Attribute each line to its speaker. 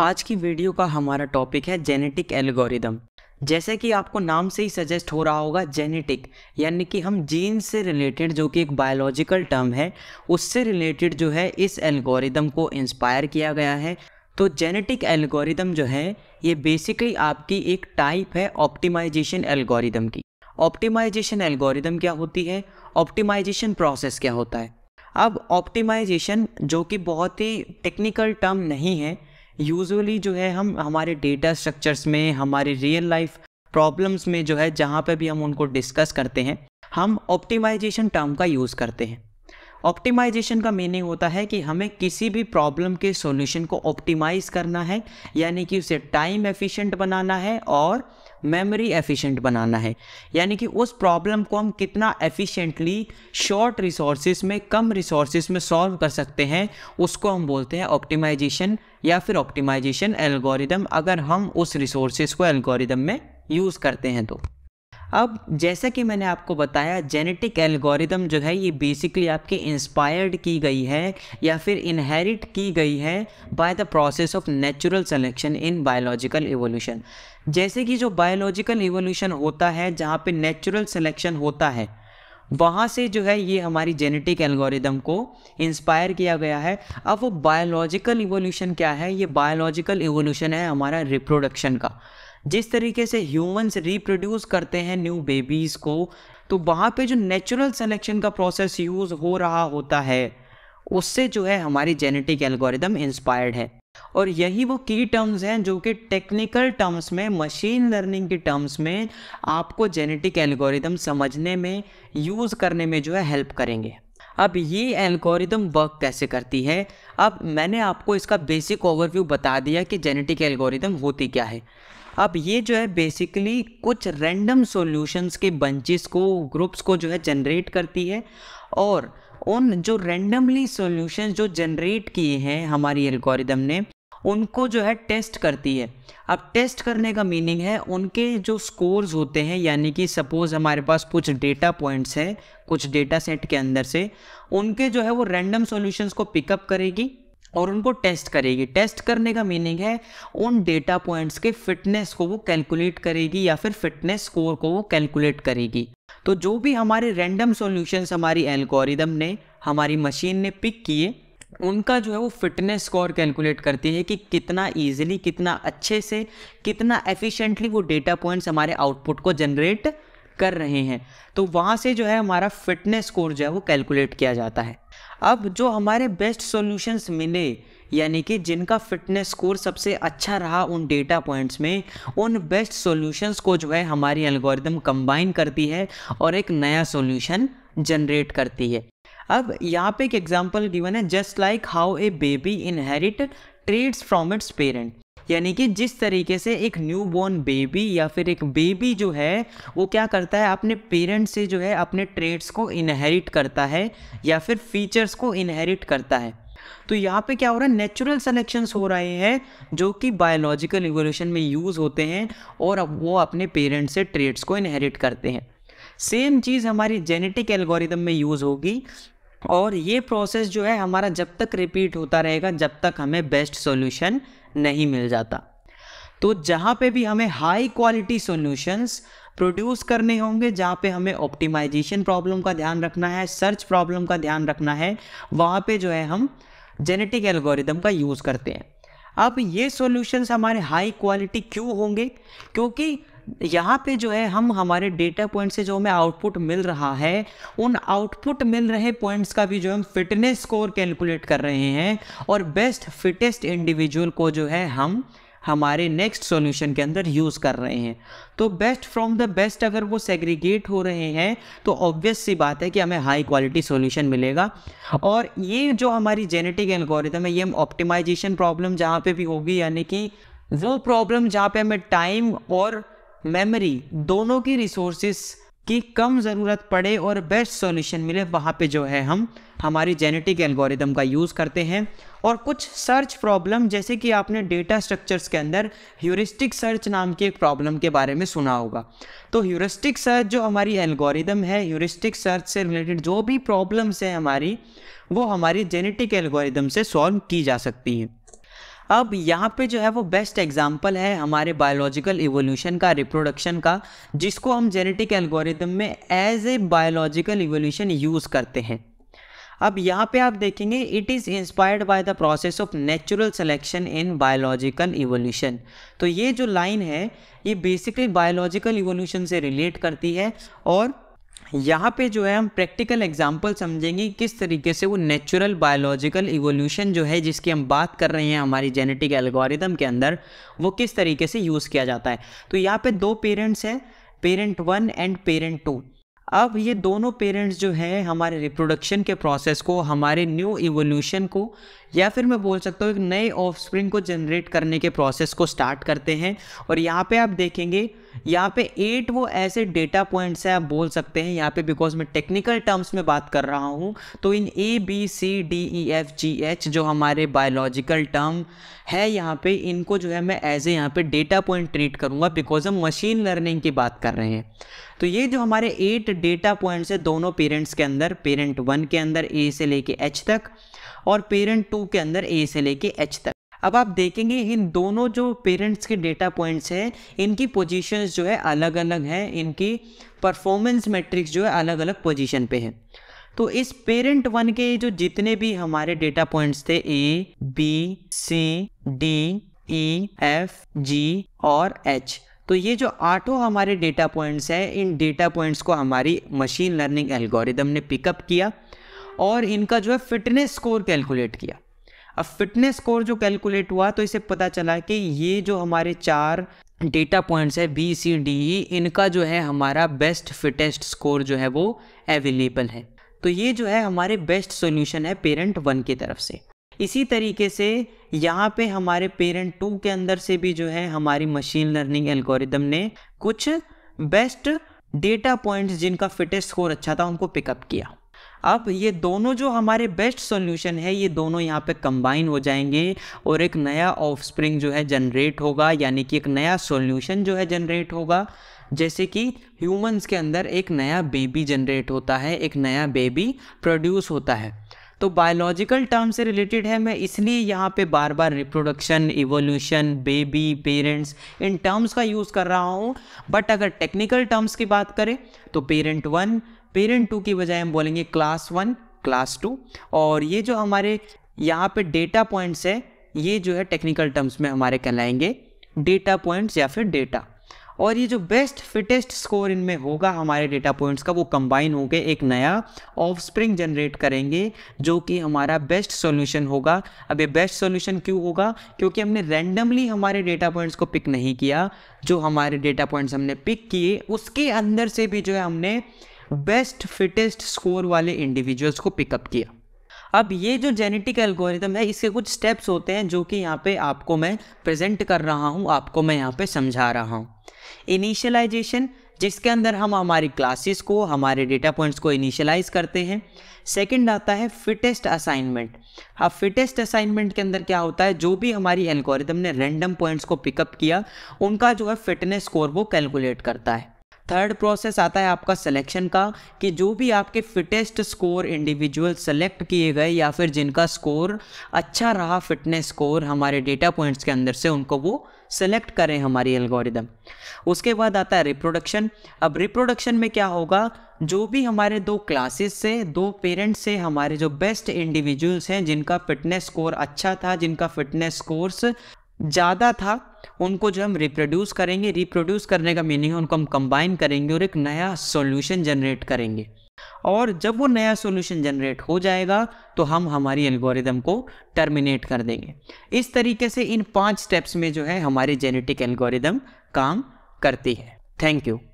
Speaker 1: आज की वीडियो का हमारा टॉपिक है जेनेटिक एल्गोरिदम जैसे कि आपको नाम से ही सजेस्ट हो रहा होगा जेनेटिक यानी कि हम जीन से रिलेटेड जो कि एक बायोलॉजिकल टर्म है उससे रिलेटेड जो है इस एल्गोरिदम को इंस्पायर किया गया है तो जेनेटिक एल्गोरिदम जो है ये बेसिकली आपकी एक टाइप है ऑप्टिमाइजेशन एल्गोरिदम की ऑप्टिमाइजेशन एल्गोरिदम क्या होती है ऑप्टिमाइजेशन प्रोसेस क्या होता है अब ऑप्टिमाइजेशन जो कि बहुत ही टेक्निकल टर्म नहीं है यूजुअली जो है हम हमारे डेटा स्ट्रक्चर्स में हमारे रियल लाइफ प्रॉब्लम्स में जो है जहाँ पे भी हम उनको डिस्कस करते हैं हम ऑप्टिमाइजेशन टर्म का यूज़ करते हैं ऑप्टिमाइजेशन का मीनिंग होता है कि हमें किसी भी प्रॉब्लम के सॉल्यूशन को ऑप्टिमाइज़ करना है यानी कि उसे टाइम एफिशिएंट बनाना है और मेमोरी एफिशिएंट बनाना है यानी कि उस प्रॉब्लम को हम कितना एफिशिएंटली शॉर्ट रिसोर्स में कम रिसोर्स में सॉल्व कर सकते हैं उसको हम बोलते हैं ऑप्टिमाइजेशन या फिर ऑप्टिमाइजेशन एल्गोरिदम अगर हम उस रिसोर्स को एल्गोरिदम में यूज़ करते हैं तो अब जैसा कि मैंने आपको बताया जेनेटिक एल्गोरिदम जो है ये बेसिकली आपके इंस्पायर्ड की गई है या फिर इनहेरिट की गई है by the process of natural selection in biological evolution जैसे कि जो बायोलॉजिकल एवोल्यूशन होता है जहाँ पे नेचुरल सिलेक्शन होता है वहाँ से जो है ये हमारी जेनेटिक एल्गोरिदम को इंस्पायर किया गया है अब वो बायोलॉजिकल इवोल्यूशन क्या है ये बायोलॉजिकल इवोल्यूशन है हमारा रिप्रोडक्शन का जिस तरीके से ह्यूमंस रिप्रोड्यूस करते हैं न्यू बेबीज़ को तो वहाँ पे जो नेचुरल सेलेक्शन का प्रोसेस यूज़ हो रहा होता है उससे जो है हमारी जेनेटिक एल्गोरिदम इंस्पायर्ड है और यही वो की टर्म्स हैं जो कि टेक्निकल टर्म्स में मशीन लर्निंग की टर्म्स में आपको जेनेटिक एल्गोरिदम समझने में यूज़ करने में जो है हेल्प करेंगे अब ये एल्गोरिदम वर्क कैसे करती है अब मैंने आपको इसका बेसिक ओवरव्यू बता दिया कि जेनेटिक एल्गोरिदम होती क्या है अब ये जो है बेसिकली कुछ रैंडम सॉल्यूशंस के बंचेस को ग्रुप्स को जो है जनरेट करती है और उन जो रैंडमली सॉल्यूशंस जो जनरेट किए हैं हमारी एल्गोरिदम ने उनको जो है टेस्ट करती है अब टेस्ट करने का मीनिंग है उनके जो स्कोर्स होते हैं यानी कि सपोज़ हमारे पास कुछ डेटा पॉइंट्स हैं कुछ डेटा सेट के अंदर से उनके जो है वो रैंडम सॉल्यूशंस को पिकअप करेगी और उनको टेस्ट करेगी टेस्ट करने का मीनिंग है उन डेटा पॉइंट्स के फिटनेस को वो कैलकुलेट करेगी या फिर फिटनेस स्कोर को वो कैलकुलेट करेगी तो जो भी हमारे रैंडम सॉल्यूशंस हमारी एल्गोरिदम ने हमारी मशीन ने पिक किए उनका जो है वो फिटनेस स्कोर कैलकुलेट करती है कि कितना ईजिली कितना अच्छे से कितना एफिशिएंटली वो डेटा पॉइंट्स हमारे आउटपुट को जनरेट कर रहे हैं तो वहाँ से जो है हमारा फिटनेस स्कोर जो है वो कैलकुलेट किया जाता है अब जो हमारे बेस्ट सॉल्यूशंस मिले यानी कि जिनका फिटनेस स्कोर सबसे अच्छा रहा उन डेटा पॉइंट्स में उन बेस्ट सॉल्यूशंस को जो है हमारी एल्गोरिदम कंबाइन करती है और एक नया सॉल्यूशन जनरेट करती है अब यहाँ पे एक एग्जांपल गिवन है just like how a baby inherit traits from its parent यानी कि जिस तरीके से एक न्यू बॉर्न बेबी या फिर एक बेबी जो है वो क्या करता है अपने पेरेंट्स से जो है अपने ट्रेड्स को इनहेरिट करता है या फिर फीचर्स को इनहेरिट करता है तो यहाँ पे क्या हो रहा है नेचुरल सेलेक्शन हो रहे हैं जो कि बायोलॉजिकल इवोल्यूशन में यूज़ होते हैं और अब वो अपने पेरेंट्स से ट्रेड्स को इनहेरिट करते हैं सेम चीज़ हमारी जेनेटिक एल्गोरिदम में यूज़ होगी और ये प्रोसेस जो है हमारा जब तक रिपीट होता रहेगा जब तक हमें बेस्ट सॉल्यूशन नहीं मिल जाता तो जहाँ पे भी हमें हाई क्वालिटी सॉल्यूशंस प्रोड्यूस करने होंगे जहाँ पे हमें ऑप्टिमाइजेशन प्रॉब्लम का ध्यान रखना है सर्च प्रॉब्लम का ध्यान रखना है वहाँ पे जो है हम जेनेटिक एल्गोरिदम का यूज़ करते हैं अब ये सॉल्यूशंस हमारे हाई क्वालिटी क्यों होंगे क्योंकि यहाँ पे जो है हम हमारे डेटा पॉइंट से जो हमें आउटपुट मिल रहा है उन आउटपुट मिल रहे पॉइंट्स का भी जो हम फिटनेस स्कोर कैलकुलेट कर रहे हैं और बेस्ट फिटेस्ट इंडिविजुअल को जो है हम हमारे नेक्स्ट सॉल्यूशन के अंदर यूज़ कर रहे हैं तो बेस्ट फ्रॉम द बेस्ट अगर वो सेग्रीगेट हो रहे हैं तो ऑब्वियस सी बात है कि हमें हाई क्वालिटी सॉल्यूशन मिलेगा और ये जो हमारी जेनेटिक एल्गोरिथम है ये हम ऑप्टिमाइजेशन प्रॉब्लम जहाँ पे भी होगी यानी कि वो प्रॉब्लम जहाँ पे हमें टाइम और मेमोरी दोनों की रिसोर्सेस की कम ज़रूरत पड़े और बेस्ट सॉल्यूशन मिले वहाँ पे जो है हम हमारी जेनेटिक एल्गोरिदम का यूज़ करते हैं और कुछ सर्च प्रॉब्लम जैसे कि आपने डेटा स्ट्रक्चर्स के अंदर ह्यूरिस्टिक सर्च नाम की एक प्रॉब्लम के बारे में सुना होगा तो ह्यूरिस्टिक सर्च जो हमारी एल्गोरिदम है ह्यूरिस्टिक सर्च से रिलेटेड जो भी प्रॉब्लम्स हैं हमारी वो हमारी जेनेटिक एल्गोरिदम से सॉल्व की जा सकती हैं अब यहाँ पे जो है वो बेस्ट एग्जाम्पल है हमारे बायोलॉजिकल इवोल्यूशन का रिप्रोडक्शन का जिसको हम जेनेटिक एल्गोरिदम में as a biological evolution use करते हैं अब यहाँ पे आप देखेंगे it is inspired by the process of natural selection in biological evolution तो ये जो लाइन है ये बेसिकली बायोलॉजिकल इवोल्यूशन से रिलेट करती है और यहाँ पे जो है हम प्रैक्टिकल एग्जाम्पल समझेंगे किस तरीके से वो नेचुरल बायोलॉजिकल इवोल्यूशन जो है जिसकी हम बात कर रहे हैं हमारी जेनेटिक एल्गोरिदम के अंदर वो किस तरीके से यूज़ किया जाता है तो यहाँ पे दो पेरेंट्स हैं parent one and parent two अब ये दोनों पेरेंट्स जो है हमारे रिप्रोडक्शन के प्रोसेस को हमारे न्यू इवोल्यूशन को या फिर मैं बोल सकता हूँ एक नए ऑफ स्प्रिंग को जनरेट करने के प्रोसेस को स्टार्ट करते हैं और यहाँ पे आप देखेंगे यहाँ पे एट वो ऐसे डेटा पॉइंट्स हैं आप बोल सकते हैं यहाँ पे बिकॉज मैं टेक्निकल टर्म्स में बात कर रहा हूँ तो इन A B C D E F G H जो हमारे बायोलॉजिकल टर्म है यहाँ पे इनको जो है मैं एज ए यहाँ पे डेटा पॉइंट ट्रीट करूँगा बिकॉज हम मशीन लर्निंग की बात कर रहे हैं तो ये जो हमारे एट डेटा पॉइंट्स है दोनों पेरेंट्स के अंदर पेरेंट वन के अंदर ए से लेके एच तक और पेरेंट टू के अंदर ए से लेके एच तक अब आप देखेंगे इन दोनों जो पेरेंट्स के डेटा पॉइंट्स हैं इनकी पोजीशंस जो है अलग अलग हैं इनकी परफॉर्मेंस मैट्रिक्स जो है अलग अलग पोजीशन पे है तो इस पेरेंट वन के जो जितने भी हमारे डेटा पॉइंट्स थे A B C D E F G और एच तो ये जो आठों हमारे डेटा पॉइंट्स हैं इन डेटा पॉइंट्स को हमारी मशीन लर्निंग एल्गोरिदम ने पिकअप किया और इनका जो है फिटनेस स्कोर कैलकुलेट किया अब फिटनेस स्कोर जो कैलकुलेट हुआ तो इसे पता चला कि ये जो हमारे चार डेटा पॉइंट्स है बी सी डी ई इनका जो है हमारा बेस्ट फिटेस्ट स्कोर जो है वो अवेलेबल है तो ये जो है हमारे बेस्ट सॉल्यूशन है पेरेंट वन की तरफ से इसी तरीके से यहाँ पे हमारे पेरेंट टू के अंदर से भी जो है हमारी मशीन लर्निंग एल्गोरिदम ने कुछ बेस्ट डेटा पॉइंट्स जिनका फिटेस्ट स्कोर अच्छा था उनको पिकअप किया अब ये दोनों जो हमारे बेस्ट सॉल्यूशन है ये दोनों यहाँ पे कंबाइन हो जाएंगे और एक नया ऑफस्प्रिंग जो है जनरेट होगा यानी कि एक नया सॉल्यूशन जो है जनरेट होगा जैसे कि ह्यूमंस के अंदर एक नया बेबी जनरेट होता है एक नया बेबी प्रोड्यूस होता है तो बायोलॉजिकल टर्म से रिलेटेड है मैं इसलिए यहाँ पे बार बार रिप्रोडक्शन इवोल्यूशन बेबी पेरेंट्स इन टर्म्स का यूज़ कर रहा हूँ बट अगर टेक्निकल टर्म्स की बात करें तो पेरेंट वन पेरेंट टू की बजाय हम बोलेंगे क्लास वन क्लास टू और ये जो हमारे यहाँ पे डेटा पॉइंट्स है ये जो है टेक्निकल टर्म्स में हमारे कहलाएंगे डेटा पॉइंट्स या फिर डेटा और ये जो बेस्ट फिटेस्ट स्कोर इनमें होगा हमारे डेटा पॉइंट्स का वो कंबाइन होकर एक नया ऑफ स्प्रिंग जनरेट करेंगे जो कि हमारा बेस्ट सॉल्यूशन होगा अब ये बेस्ट सॉल्यूशन क्यों होगा क्योंकि हमने रैंडमली हमारे डेटा पॉइंट्स को पिक नहीं किया जो हमारे डेटा पॉइंट्स हमने पिक किए उसके अंदर से भी जो है हमने बेस्ट फिटेस्ट स्कोर वाले इंडिविजुअल्स को पिकअप किया अब ये जो जेनेटिक एल्गोरिथम है इसके कुछ स्टेप्स होते हैं जो कि यहाँ पे आपको मैं प्रेजेंट कर रहा हूँ आपको मैं यहाँ पे समझा रहा हूँ इनिशियलाइजेशन जिसके अंदर हम हमारी क्लासेस को हमारे डेटा पॉइंट्स को इनिशियलाइज करते हैं सेकंड आता है फिटेस्ट असाइनमेंट अब फिटेस्ट असाइनमेंट के अंदर क्या होता है जो भी हमारी एल्गोरिथम ने रैंडम पॉइंट्स को पिकअप किया उनका जो है फिटनेस स्कोर वो कैलकुलेट करता है थर्ड प्रोसेस आता है आपका सिलेक्शन का कि जो भी आपके फिटेस्ट स्कोर इंडिविजुअल सेलेक्ट किए गए या फिर जिनका स्कोर अच्छा रहा फिटनेस स्कोर हमारे डेटा पॉइंट्स के अंदर से उनको वो सेलेक्ट करें हमारी एल्गोरिदम उसके बाद आता है रिप्रोडक्शन अब रिप्रोडक्शन में क्या होगा जो भी हमारे दो क्लासेस से दो पेरेंट्स से हमारे जो बेस्ट इंडिविजुअल्स हैं जिनका फिटनेस स्कोर अच्छा था जिनका फिटनेस स्कोर्स ज़्यादा था उनको जो हम रिप्रोड्यूस करेंगे रिप्रोड्यूस करने का मीनिंग है उनको हम कंबाइन करेंगे और एक नया सॉल्यूशन जनरेट करेंगे और जब वो नया सॉल्यूशन जनरेट हो जाएगा तो हम हमारी एल्गोरिदम को टर्मिनेट कर देंगे इस तरीके से इन पांच स्टेप्स में जो है हमारी जेनेटिक एल्गोरिदम काम करती है थैंक यू